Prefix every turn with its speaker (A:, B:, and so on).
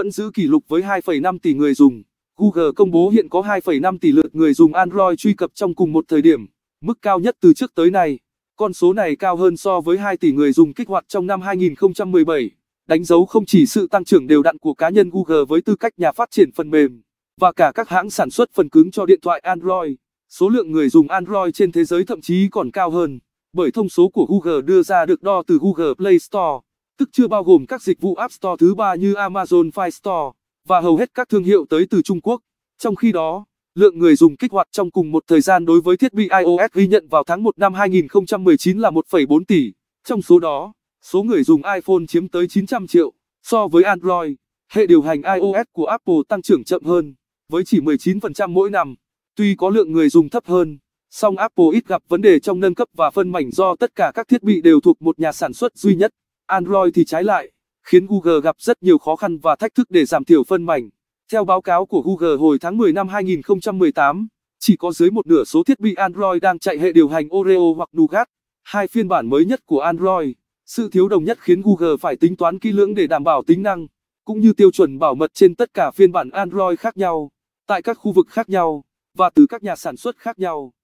A: vẫn giữ kỷ lục với 2,5 tỷ người dùng. Google công bố hiện có 2,5 tỷ lượt người dùng Android truy cập trong cùng một thời điểm, mức cao nhất từ trước tới nay. Con số này cao hơn so với 2 tỷ người dùng kích hoạt trong năm 2017, đánh dấu không chỉ sự tăng trưởng đều đặn của cá nhân Google với tư cách nhà phát triển phần mềm, và cả các hãng sản xuất phần cứng cho điện thoại Android. Số lượng người dùng Android trên thế giới thậm chí còn cao hơn, bởi thông số của Google đưa ra được đo từ Google Play Store tức chưa bao gồm các dịch vụ App Store thứ ba như Amazon Fire Store và hầu hết các thương hiệu tới từ Trung Quốc. Trong khi đó, lượng người dùng kích hoạt trong cùng một thời gian đối với thiết bị iOS ghi nhận vào tháng 1 năm 2019 là 1,4 tỷ. Trong số đó, số người dùng iPhone chiếm tới 900 triệu. So với Android, hệ điều hành iOS của Apple tăng trưởng chậm hơn, với chỉ 19% mỗi năm. Tuy có lượng người dùng thấp hơn, song Apple ít gặp vấn đề trong nâng cấp và phân mảnh do tất cả các thiết bị đều thuộc một nhà sản xuất duy nhất. Android thì trái lại, khiến Google gặp rất nhiều khó khăn và thách thức để giảm thiểu phân mảnh. Theo báo cáo của Google hồi tháng 10 năm 2018, chỉ có dưới một nửa số thiết bị Android đang chạy hệ điều hành Oreo hoặc Nougat, hai phiên bản mới nhất của Android. Sự thiếu đồng nhất khiến Google phải tính toán kỹ lưỡng để đảm bảo tính năng, cũng như tiêu chuẩn bảo mật trên tất cả phiên bản Android khác nhau, tại các khu vực khác nhau, và từ các nhà sản xuất khác nhau.